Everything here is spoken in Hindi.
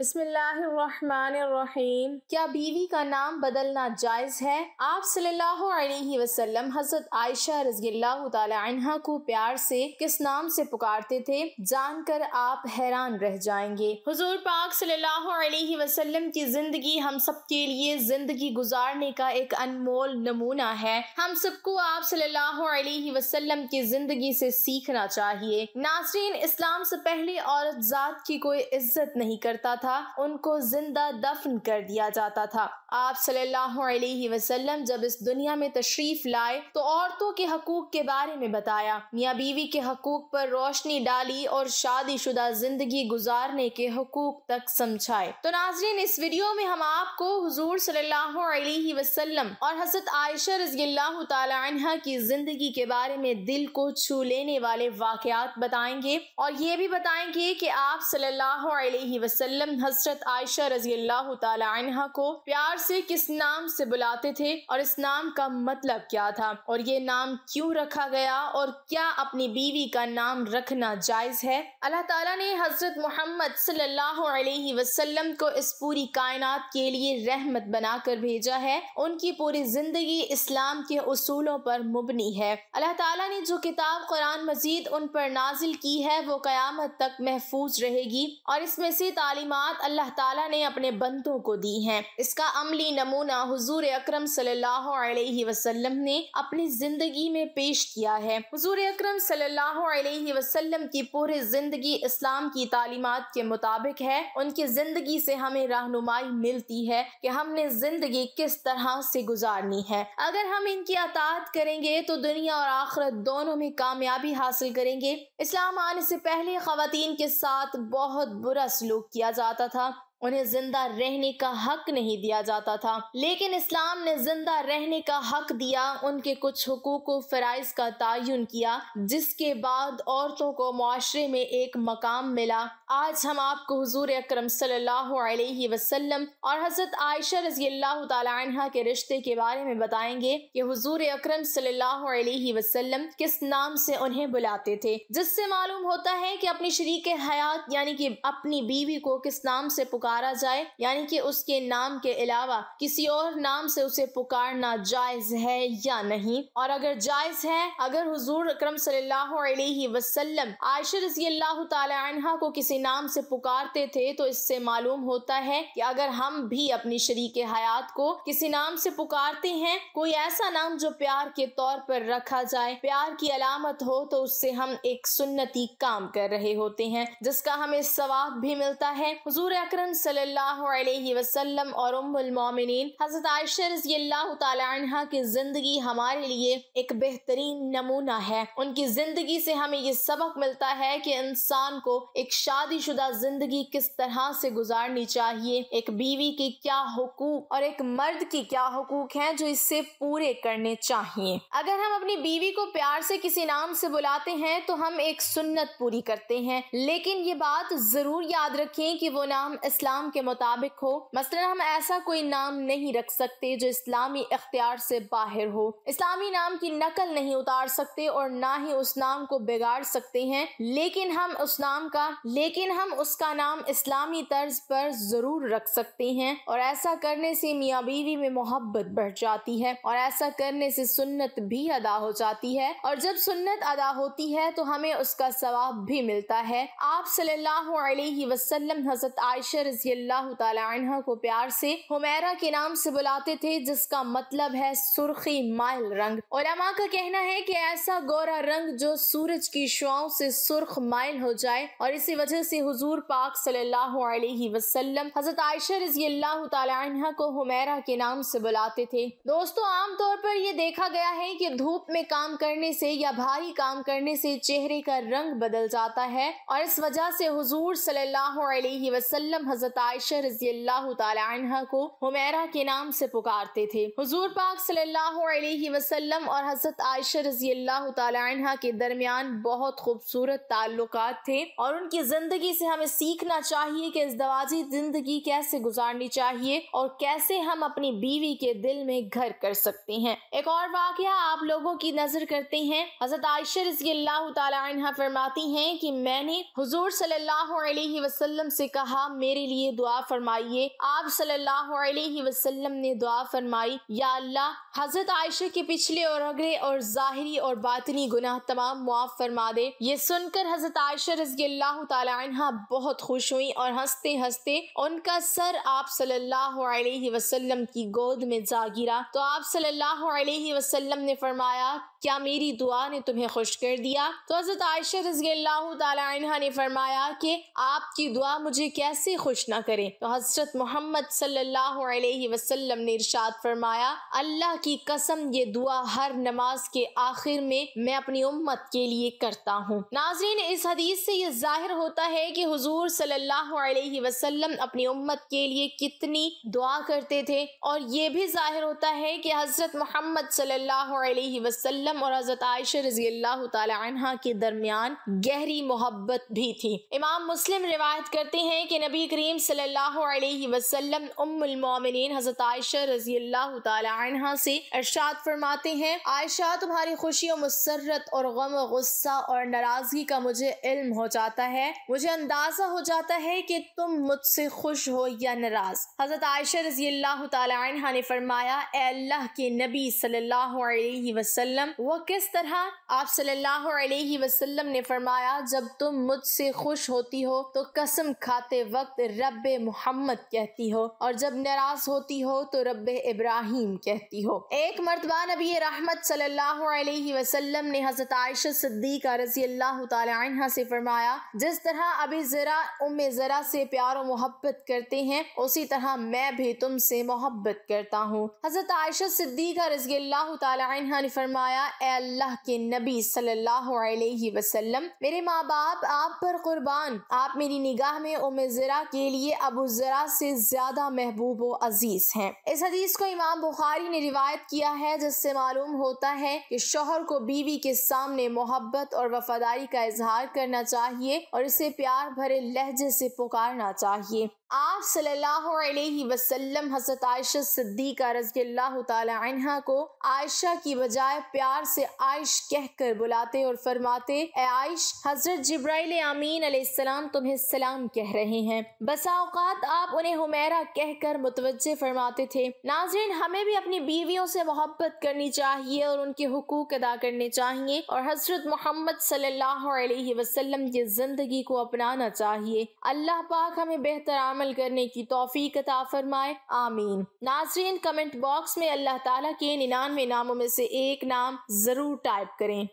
बसमीम क्या बीवी का नाम बदलना जायज़ है आप सल्लल्लाहु अलैहि वसल्लम हज़रत आयशा रजील्ला तहा को प्यार से किस नाम से पुकारते थे जानकर आप हैरान रह जाएंगे हुजूर पाक सल्लल्लाहु अलैहि वसल्लम की ज़िंदगी हम सब के लिए ज़िंदगी गुजारने का एक अनमोल नमूना है हम सबको आप सल्लल्लाहु अलैहि वसल्लम की ज़िंदगी से सीखना चाहिए नासरीन इस्लाम से पहले औरत ज़ात की कोई इज्जत नहीं करता था था उनको जिंदा दफन कर दिया जाता था आप सल्लल्लाहु अलैहि वसल्लम जब इस दुनिया में तशरीफ लाए तो औरतों के हकूक के बारे में बताया मियाँ बीवी के हकूक पर रोशनी डाली और शादीशुदा जिंदगी गुजारने के हकूक तक समझाए तो नाजरीन इस वीडियो में हम आपको हजूर सल्लल्लाहु अलैहि वसल्लम और हजरत आयशा रजील्ला की जिंदगी के बारे में दिल को छू लेने वाले वाकयात बताएंगे और ये भी बताएंगे की आप सल्लल्लाहु अलैहि वसल्लम हजरत आयशा रजी अल्लाह तहा को प्यार से किस नाम से बुलाते थे और इस नाम का मतलब क्या था और ये नाम क्यों रखा गया और क्या अपनी बीवी का नाम रखना जायज है अल्लाह तला ने हजरत मोहम्मद सल्लाम को इस पूरी कायनात के लिए रहमत बनाकर भेजा है उनकी पूरी जिंदगी इस्लाम के असूलों पर मुबनी है अल्लाह तला ने जो किताब कुरान मजीद उन पर नाजिल की है वो क़यामत तक महफूज रहेगी और इसमें से तालीमत नियामत अल्लाह ताला ने अपने बंदों को दी हैं इसका अमली नमूना हुजूर अकरम सल्लल्लाहु अलैहि वसल्लम ने अपनी ज़िंदगी में पेश किया है हुजूर अकरम सल्लल्लाहु अलैहि वसल्लम की पूरी ज़िंदगी इस्लाम की तालीमत के मुताबिक है उनकी ज़िंदगी से हमें रहनुमाई मिलती है की हमने ज़िंदगी किस तरह से गुजारनी है अगर हम इनकी अतात करेंगे तो दुनिया और आखरत दोनों में कामयाबी हासिल करेंगे इस्लाम आने से पहले खातन के साथ बहुत बुरा सलूक किया जा आता था उन्हें जिंदा रहने का हक नहीं दिया जाता था लेकिन इस्लाम ने जिंदा रहने का हक दिया उनके कुछ हकूक व फ़राइज का तयन किया जिसके बाद औरतों को माशरे में एक मकाम मिला आज हम आपको हजूर अक्रम वसल्लम और हज़रत आयशा रजी अल्लाह के रिश्ते के बारे में बताएंगे की हजूर अक्रम वसल्लम किस नाम से उन्हें बुलाते थे जिससे मालूम होता है की अपनी शरीक हयात यानी की अपनी बीवी को किस नाम से पुकार पुकारा जाए यानी कि उसके नाम के अलावा किसी और नाम से उसे पुकारना जायज है या नहीं और अगर जायज है अगर हुजूर अकरम सल्लल्लाहु अलैहि वसल्लम आयशा रजी अल्लाह तहा को किसी नाम से पुकारते थे तो इससे मालूम होता है कि अगर हम भी अपनी शरीक हयात को किसी नाम से पुकारते हैं कोई ऐसा नाम जो प्यार के तौर पर रखा जाए प्यार की अलामत हो तो उससे हम एक सुन्नती काम कर रहे होते हैं जिसका हमें सवाब भी मिलता है हजूर अक्रम वसल्लम और हज़रत आयशा की ज़िंदगी हमारे लिए एक बेहतरीन नमूना है उनकी ज़िंदगी से हमें ये सबक मिलता है कि इंसान को एक शादीशुदा ज़िंदगी किस तरह से गुजारनी चाहिए एक बीवी के क्या हकूक और एक मर्द के क्या हकूक हैं जो इससे पूरे करने चाहिए अगर हम अपनी बीवी को प्यार से किसी नाम से बुलाते हैं तो हम एक सुन्नत पूरी करते हैं लेकिन ये बात ज़रूर याद रखें कि वो नाम इस्लाम इस्लाम के मुताबिक हो मसलन हम ऐसा कोई नाम नहीं रख सकते जो इस्लामी इख्तियार से बाहर हो इस्लामी नाम की नकल नहीं उतार सकते और ना ही उस नाम को बिगाड़ सकते हैं लेकिन हम उस नाम का लेकिन हम उसका नाम इस्लामी तर्ज पर जरूर रख सकते हैं और ऐसा करने से मियाँ बीवी में मोहब्बत बढ़ जाती है और ऐसा करने से सुन्नत भी अदा हो जाती है और जब सुन्नत अदा होती है तो हमें उसका सवाब भी मिलता है आप सल्लल्लाहु अलैहि वसल्लम हजरत आयशा रजी अल्लाह तह को प्यार से हुमैरा के नाम से बुलाते थे जिसका मतलब है सुर्खी माइल रंग ओलमा का कहना है कि ऐसा गोरा रंग जो सूरज की शुआओं से सुर्ख माइल हो जाए और इसी वजह से हुजूर पाक सल्लल्लाहु अलैहि वसल्लम हजरत आयशा रजी अल्लाह तह को हुमैरा के नाम से बुलाते थे दोस्तों आमतौर पर यह देखा गया है की धूप में काम करने से या भारी काम करने से चेहरे का रंग बदल जाता है और इस वजह से हजूर सल्लल्लाहु अलैहि हजरत हजरत आयशा रजी अल्लाह तह को हुमेरा के नाम से पुकारते थे हजूर पाक सल्लल्लाहु अलैहि और हजरत आयशा रजी अल्लाह तह के दरमियान बहुत खूबसूरत ताल्लुक थे और उनकी जिंदगी से हमें सीखना चाहिए कि इजदवाजी जिंदगी कैसे गुजारनी चाहिए और कैसे हम अपनी बीवी के दिल में घर कर सकते हैं एक और वाक्य आप लोगों की नजर करते हैं हजरत आयशा रजी अल्लाह तह फरमाती है की मैंने हजूर सल्लल्लाहु अलैहि से कहा मेरे लिए दुआ फरमाइए आप सल्लल्लाहु अलैहि वसल्लम ने दुआ फरमाई या अल्लाह हजरत आयशा के पिछले और अगले और ज़ाहरी और बातनी गुनाह तमाम मुआफ़ फरमा दे ये सुनकर हजरत आयशा रजी अल्लाह तहा बहुत खुश हुई और हंसते हंसते उनका सर आप सल्लल्लाहु अलैहि वसल्लम की गोद में जा गिरा तो आप सल्लल्लाहु अलैहि वसल्लम ने फरमाया क्या मेरी दुआ ने तुम्हें खुश कर दिया तो हज़रत आयशा रजी अल्लाह ने फरमाया कि आपकी दुआ मुझे कैसे खुश ना करे तो हज़रत मोहम्मद सल्लल्लाहु अलैहि वसल्लम ने इरशाद फरमाया अल्लाह की कसम ये दुआ हर नमाज के आखिर में मैं अपनी उम्मत के लिए करता हूँ नाजरीन इस हदीस से ये जाहिर होता है कि हुजूर सल्लल्लाहु अलैहि वसल्लम अपनी उम्मत के लिए कितनी दुआ करते थे और ये भी जाहिर होता है कि हज़रत मोहम्मद सल्लल्लाहु अलैहि वसल्लम वसल्लम और हज़रत आयशा रजी अल्लाह तह के दरमियान गहरी मोहब्बत भी थी इमाम मुस्लिम रिवायत करते हैं कि नबी करीम सल्लल्लाहु अलैहि वसल्लम उम्मिन हज़रत आयशा रजी अल्लाह तह से इरशाद फरमाते हैं आयशा तुम्हारी खुशी और मुसरत और गम गुस्सा और नाराज़गी का मुझे इल्म हो जाता है मुझे अंदाज़ा हो जाता है कि तुम मुझसे खुश हो या नाराज़ हज़रत आयशा रजी अल्लाह तह ने फरमाया अल्लाह के नबी सल्लल्लाहु अलैहि वसल्लम वह किस तरह आप सल्लल्लाहु अलैहि वसल्लम ने फरमाया जब तुम मुझसे खुश होती हो तो कसम खाते वक्त रब मोहम्मद कहती हो और जब नाराज होती हो तो रब इब्राहिम कहती हो एक मरतबा नबी रहमत सल्लल्लाहु अलैहि वसल्लम ने हजरत आयशा सिद्दीका रजी अल्लाह तहा से फरमाया जिस तरह अभी ज़रा उम ज़रा से प्यार और मोहब्बत करते हैं उसी तरह मैं भी तुमसे मोहब्बत करता हूँ हजरत आयशा सिद्दीका रजी अल्लाह तहा ने फरमाया अल्लाह के नबी सल्लल्लाहु अलैहि वसल्लम मेरे माँ बाप आप पर कुर्बान आप मेरी निगाह में उम ज़रा के लिए अबू ज़रा से ज़्यादा महबूब व अजीज़ हैं इस हदीस को इमाम बुखारी ने रिवायत किया है जिससे मालूम होता है कि शोहर को बीवी के सामने मोहब्बत और वफादारी का इजहार करना चाहिए और इसे प्यार भरे लहजे से पुकारना चाहिए आप सल्लल्लाहु अलैहि वसल्लम हज़रत आयशा सिद्दीका रजी अल्लाह तहा को आयशा की बजाय प्यार से आयश कहकर बुलाते और फरमाते ए आयश हज़रत जब्राइल आमीन अलैहिस्सलाम तुम्हें सलाम कह रहे हैं बसाओकात आप उन्हें हुमैरा कहकर कर फरमाते थे नाजरीन हमें भी अपनी बीवियों से मोहब्बत करनी चाहिए और उनके हकूक अदा करने चाहिए और हज़रत मोहम्मद सल्लल्लाहु अलैहि वसल्लम की ज़िंदगी को अपनाना चाहिए अल्लाह पाक हमें बेहतर अमल करने की तोफ़ी कता फरमाए आमीन नाजरीन कमेंट बॉक्स में अल्लाह ताला के निन्यानवे नामों में से एक नाम ज़रूर टाइप करें